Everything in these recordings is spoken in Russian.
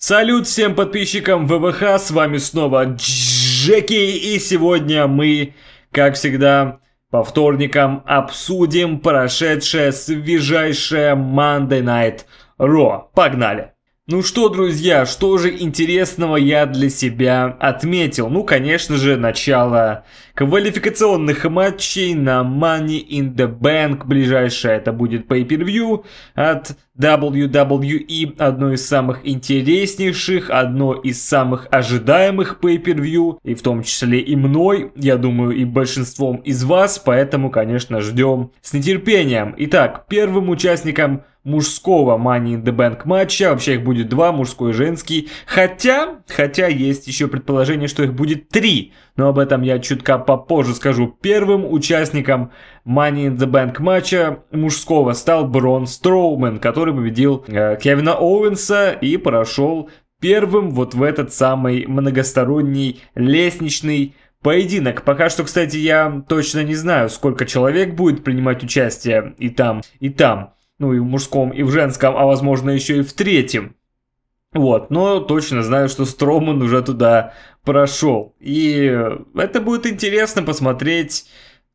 Салют всем подписчикам ВВХ, с вами снова Джеки, и сегодня мы, как всегда, по вторникам обсудим прошедшее свежайшее Monday Night Raw. Погнали! Ну что, друзья, что же интересного я для себя отметил? Ну, конечно же, начало квалификационных матчей на Money in the Bank. Ближайшее это будет Pay-Per-View от WWE, одно из самых интереснейших, одно из самых ожидаемых Pay-Per-View, и в том числе и мной, я думаю, и большинством из вас, поэтому, конечно, ждем с нетерпением. Итак, первым участником мужского Money in the Bank матча. Вообще их будет два, мужской и женский. Хотя, хотя есть еще предположение, что их будет три. Но об этом я чутка попозже скажу. Первым участником Money in the Bank матча мужского стал Брон Строумен, который победил э, Кевина Оуэнса и прошел первым вот в этот самый многосторонний лестничный поединок. Пока что, кстати, я точно не знаю, сколько человек будет принимать участие и там, и там ну и в мужском, и в женском, а возможно еще и в третьем. Вот, но точно знаю, что Строман уже туда прошел. И это будет интересно посмотреть.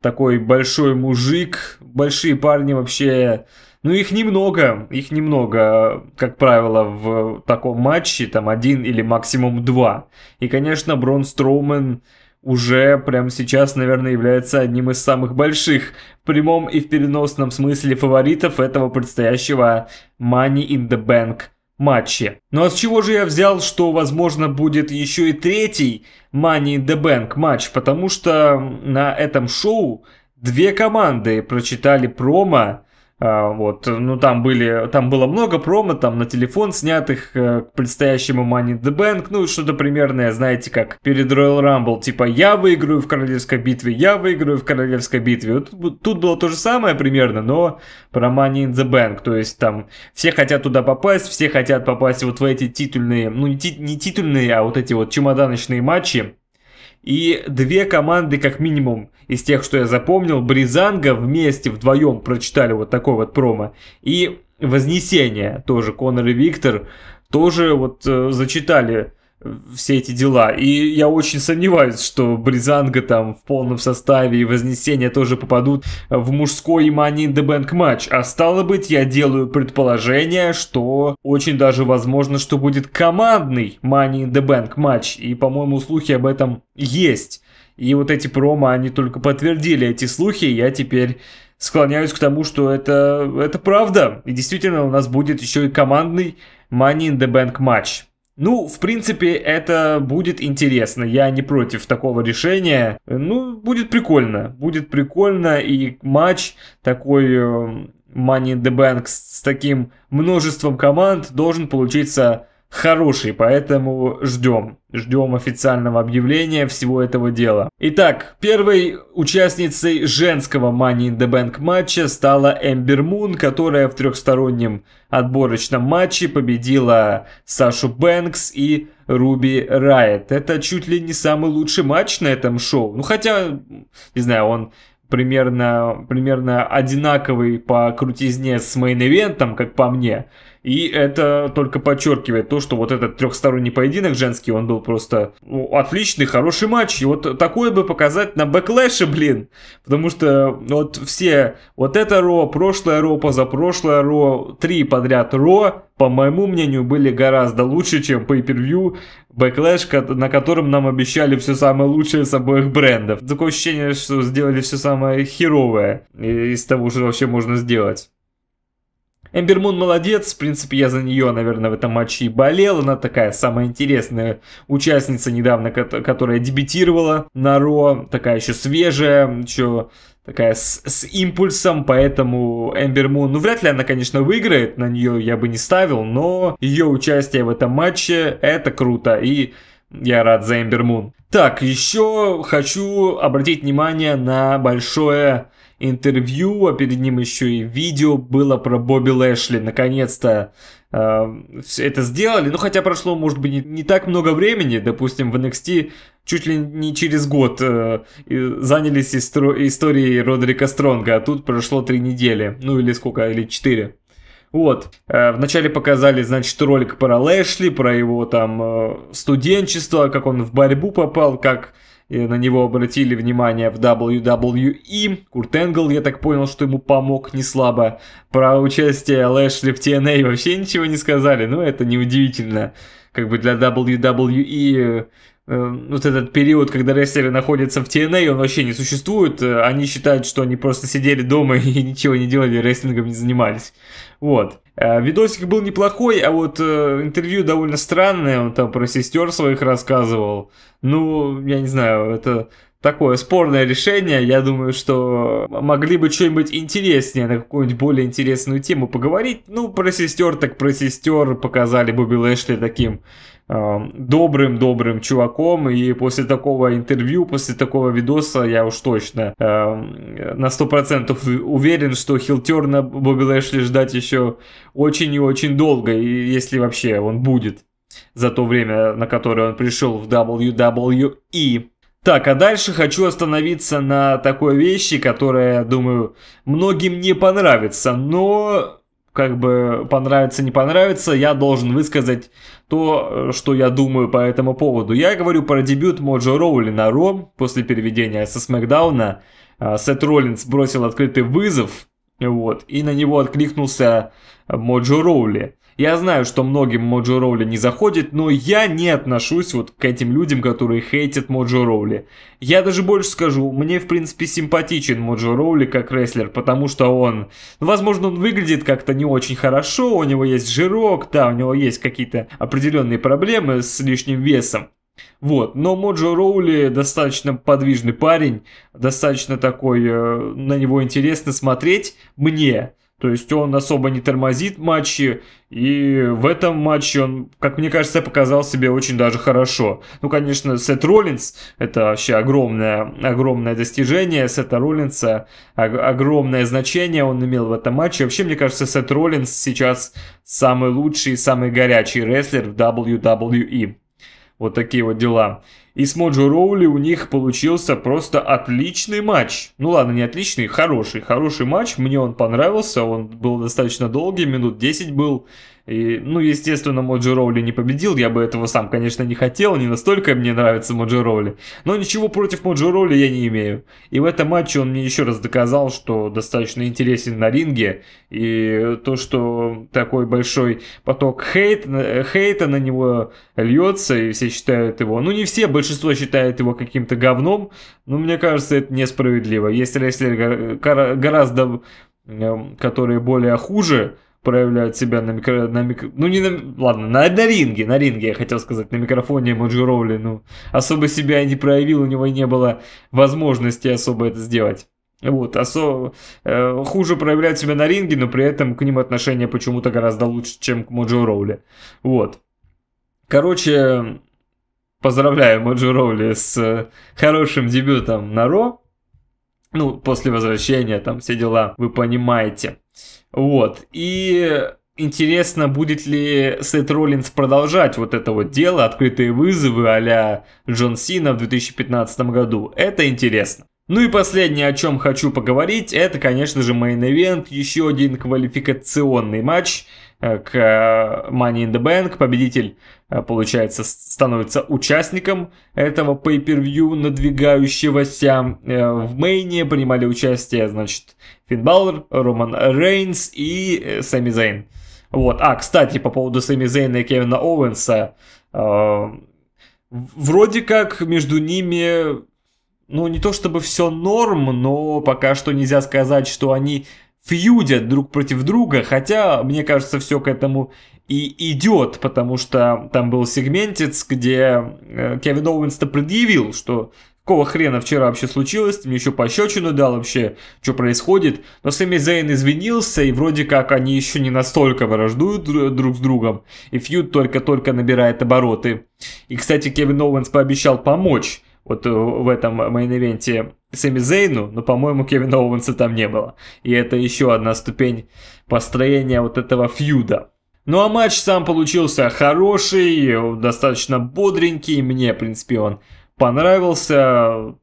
Такой большой мужик, большие парни вообще... Ну, их немного, их немного, как правило, в таком матче, там один или максимум два. И, конечно, Брон Строумен уже прямо сейчас, наверное, является одним из самых больших в прямом и в переносном смысле фаворитов этого предстоящего Money in the Bank матче. Ну а с чего же я взял, что возможно будет еще и третий Money in the Bank матч, потому что на этом шоу две команды прочитали промо, а, вот, ну там были, там было много промо, там на телефон снятых э, к предстоящему Money in the Bank, ну что-то примерное, знаете, как перед Royal Rumble, типа я выиграю в королевской битве, я выиграю в королевской битве. Вот, тут было то же самое примерно, но про Money in the Bank, то есть там все хотят туда попасть, все хотят попасть вот в эти титульные, ну не, ти, не титульные, а вот эти вот чемоданочные матчи, и две команды, как минимум, из тех, что я запомнил, Бризанга вместе вдвоем прочитали вот такой вот промо. И Вознесение тоже, Конор и Виктор, тоже вот э, зачитали все эти дела. И я очень сомневаюсь, что Бризанга там в полном составе и Вознесение тоже попадут в мужской Money in the Bank матч. А стало быть, я делаю предположение, что очень даже возможно, что будет командный Money in the Bank матч. И, по-моему, слухи об этом есть. И вот эти промо, они только подтвердили эти слухи, я теперь склоняюсь к тому, что это, это правда. И действительно у нас будет еще и командный Money in the Bank матч. Ну, в принципе, это будет интересно. Я не против такого решения. Ну, будет прикольно. Будет прикольно. И матч такой э, Money in the Bank с таким множеством команд должен получиться хороший, поэтому ждем. Ждем официального объявления всего этого дела. Итак, первой участницей женского Money in the Bank матча стала Эмбер Мун, которая в трехстороннем отборочном матче победила Сашу Бэнкс и Руби Райт. Это чуть ли не самый лучший матч на этом шоу. Ну хотя, не знаю, он примерно, примерно одинаковый по крутизне с мейн-ивентом, как по мне. И это только подчеркивает то, что вот этот трехсторонний поединок женский, он был просто ну, отличный, хороший матч. И вот такое бы показать на бэклэше, блин. Потому что вот все, вот это Ро, прошлое Ро, позапрошлое Ро, три подряд Ро, по моему мнению, были гораздо лучше, чем Pay-Per-View Backlash, на котором нам обещали все самое лучшее с обоих брендов. Такое ощущение, что сделали все самое херовое э, из того, что вообще можно сделать. Эмбермун молодец, в принципе, я за нее, наверное, в этом матче и болел. Она такая самая интересная участница недавно, которая дебютировала на Ро, такая еще свежая, еще такая с, с импульсом, поэтому Эмбермун, ну вряд ли она, конечно, выиграет, на нее я бы не ставил, но ее участие в этом матче это круто и я рад за Эмбермун. Так, еще хочу обратить внимание на большое интервью, а перед ним еще и видео было про Бобби Лэшли. Наконец-то э, все это сделали. Ну, хотя прошло, может быть, не, не так много времени. Допустим, в NXT чуть ли не через год э, занялись истро- историей Родрика Стронга, а тут прошло три недели. Ну, или сколько, или четыре. Вот. Э, вначале показали, значит, ролик про Лэшли, про его там э, студенчество, как он в борьбу попал, как и на него обратили внимание в WWE. Курт Энгл, я так понял, что ему помог не слабо. Про участие Лэшли в TNA а вообще ничего не сказали, но ну, это неудивительно. Как бы для WWE Э, вот этот период, когда рестлеры находятся в TNA, а, он вообще не существует. Э, они считают, что они просто сидели дома и ничего не делали, рестлингом не занимались. Вот. Э, видосик был неплохой, а вот интервью довольно странное. Он там про сестер своих рассказывал. Ну, я не знаю, это такое спорное решение. Я думаю, что могли бы что-нибудь интереснее, на какую-нибудь более интересную тему поговорить. Ну, про сестер так про сестер показали Бобби Лэшли таким добрым-добрым э, чуваком, и после такого интервью, после такого видоса я уж точно э, на процентов уверен, что Хилтерна Бобби Лэшли ждать еще очень и очень долго, и если вообще он будет за то время, на которое он пришел в WWE. Так, а дальше хочу остановиться на такой вещи, которая, думаю, многим не понравится, но как бы понравится, не понравится, я должен высказать то, э, что я думаю по этому поводу. Я говорю про дебют Моджо Роули на Ро после переведения со Смакдауна. А, Сет Роллинс бросил открытый вызов, вот, и на него откликнулся Моджо Роули. Я знаю, что многим Моджо Роули не заходит, но я не отношусь вот к этим людям, которые хейтят Моджо Роули. Я даже больше скажу, мне в принципе симпатичен Моджо Роули как рестлер, потому что он... Ну, возможно, он выглядит как-то не очень хорошо, у него есть жирок, да, у него есть какие-то определенные проблемы с лишним весом. Вот, но Моджо Роули достаточно подвижный парень, достаточно такой, э, на него интересно смотреть мне. То есть он особо не тормозит матчи, и в этом матче он, как мне кажется, показал себе очень даже хорошо. Ну, конечно, Сет Роллинс, это вообще огромное, огромное достижение Сета Роллинса, огромное значение он имел в этом матче. Вообще, мне кажется, Сет Роллинс сейчас самый лучший, и самый горячий рестлер в WWE. Вот такие вот дела. И с Моджо Роули у них получился просто отличный матч. Ну ладно, не отличный, хороший. Хороший матч, мне он понравился, он был достаточно долгий, минут 10 был. И, ну, естественно, Моджи Роули не победил, я бы этого сам, конечно, не хотел, не настолько мне нравится Моджи Роули, но ничего против Моджи Роули я не имею. И в этом матче он мне еще раз доказал, что достаточно интересен на ринге, и то, что такой большой поток хейт, э, хейта на него льется, и все считают его, ну, не все, большинство считает его каким-то говном, но мне кажется, это несправедливо. Есть рестлеры гораздо, э, которые более хуже, проявляет себя на микро... На микро ну, не на... Ладно, на, на ринге, на ринге, я хотел сказать, на микрофоне Моджи Роули, ну, особо себя не проявил, у него не было возможности особо это сделать. Вот, особо э, хуже проявляют себя на ринге, но при этом к ним отношение почему-то гораздо лучше, чем к Моджо Роули. Вот. Короче, поздравляю Моджо Роули с э, хорошим дебютом на Ро. Ну, после возвращения, там все дела, вы понимаете. Вот. И интересно, будет ли Сет Роллинс продолжать вот это вот дело, открытые вызовы а Джон Сина в 2015 году. Это интересно. Ну и последнее, о чем хочу поговорить, это, конечно же, мейн-эвент, еще один квалификационный матч Э, к э, Money in the Bank. Победитель, э, получается, становится участником этого pay-per-view надвигающегося. В Мейне принимали участие, значит, Финн Баллер, Роман Рейнс и Сэмми Зейн. Вот. А, кстати, по поводу Сэмми Зейна и Кевина Оуэнса. вроде как между ними ну, не то чтобы все норм, но пока что нельзя сказать, что они фьюдят друг против друга, хотя, мне кажется, все к этому и идет, потому что там был сегментец, где э, Кевин Оуэнс-то предъявил, что какого хрена вчера вообще случилось, мне еще пощечину дал вообще, что происходит. Но Сэмми Зейн извинился, и вроде как они еще не настолько враждуют друг с другом, и фьюд только-только набирает обороты. И, кстати, Кевин Оуэнс пообещал помочь вот э, в этом мейн-ивенте Сэмми Зейну, но, по-моему, Кевина Оуэнса там не было. И это еще одна ступень построения вот этого фьюда. Ну а матч сам получился хороший, достаточно бодренький, мне, в принципе, он понравился.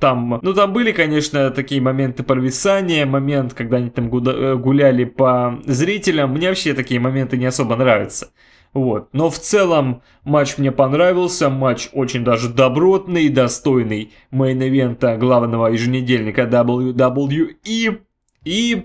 Там, ну там были, конечно, такие моменты провисания, момент, когда они там э, гуляли по зрителям. Мне вообще такие моменты не особо нравятся. Вот. Но в целом матч мне понравился, матч очень даже добротный, достойный мейн-эвента главного еженедельника WWE. И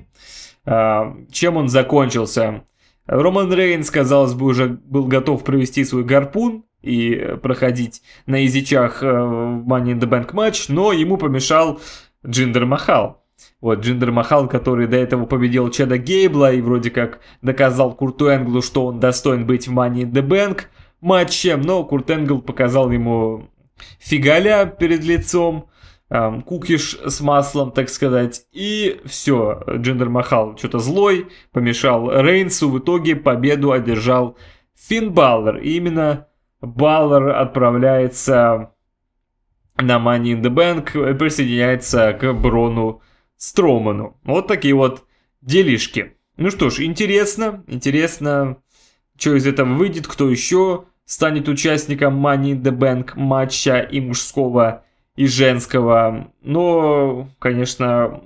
а, чем он закончился? Роман Рейнс, казалось бы, уже был готов провести свой гарпун и проходить на язычах э, в Money in the Bank матч, но ему помешал Джиндер Махал. Вот Джиндер Махал, который до этого победил Чеда Гейбла и вроде как доказал Курту Энглу, что он достоин быть в Money in the Bank матче, но Курт Энгл показал ему фигаля перед лицом, эм, кукиш с маслом, так сказать, и все, Джиндер Махал что-то злой, помешал Рейнсу, в итоге победу одержал Финн Баллер, и именно Баллер отправляется на Money in the Bank, присоединяется к Брону Строману. Вот такие вот делишки. Ну что ж, интересно, интересно, что из этого выйдет, кто еще станет участником Money in the Bank матча и мужского, и женского. Но, конечно,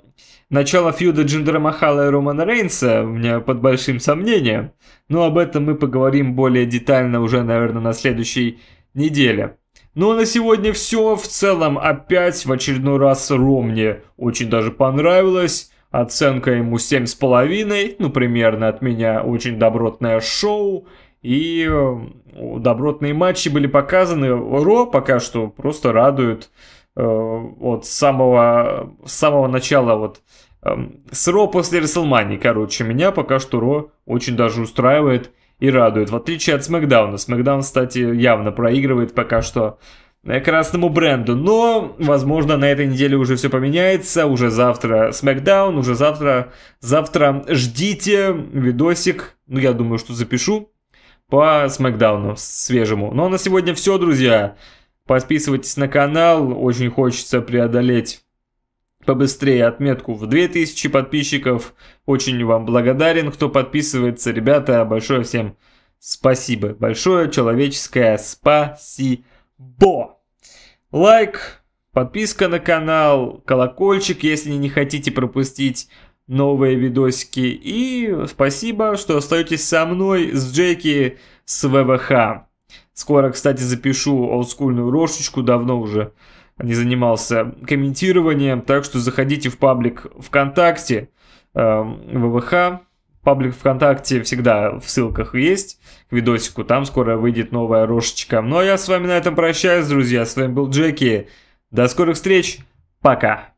начало фьюда Джиндера Махала и Романа Рейнса у меня под большим сомнением. Но об этом мы поговорим более детально уже, наверное, на следующей неделе. Ну а на сегодня все. В целом опять в очередной раз Ромне очень даже понравилось. Оценка ему 7,5, ну примерно от меня очень добротное шоу. И э, добротные матчи были показаны. Ро пока что просто радует вот э, с самого, самого начала вот эм, с Ро после Рестлмании, короче, меня пока что Ро очень даже устраивает и радует. В отличие от Смакдауна. Смакдаун, кстати, явно проигрывает пока что э, красному бренду. Но, возможно, на этой неделе уже все поменяется. Уже завтра Смакдаун, уже завтра. Завтра ждите видосик. Ну, я думаю, что запишу по Смакдауну свежему. Ну, а на сегодня все, друзья. Подписывайтесь на канал. Очень хочется преодолеть побыстрее отметку в 2000 подписчиков. Очень вам благодарен, кто подписывается. Ребята, большое всем спасибо. Большое человеческое спасибо. Лайк, подписка на канал, колокольчик, если не хотите пропустить новые видосики. И спасибо, что остаетесь со мной, с Джеки, с ВВХ. Скоро, кстати, запишу олдскульную рошечку, давно уже не занимался комментированием. Так что заходите в паблик ВКонтакте, э, ВВХ. Паблик ВКонтакте всегда в ссылках есть к видосику. Там скоро выйдет новая рожечка. Ну а я с вами на этом прощаюсь, друзья. С вами был Джеки. До скорых встреч. Пока.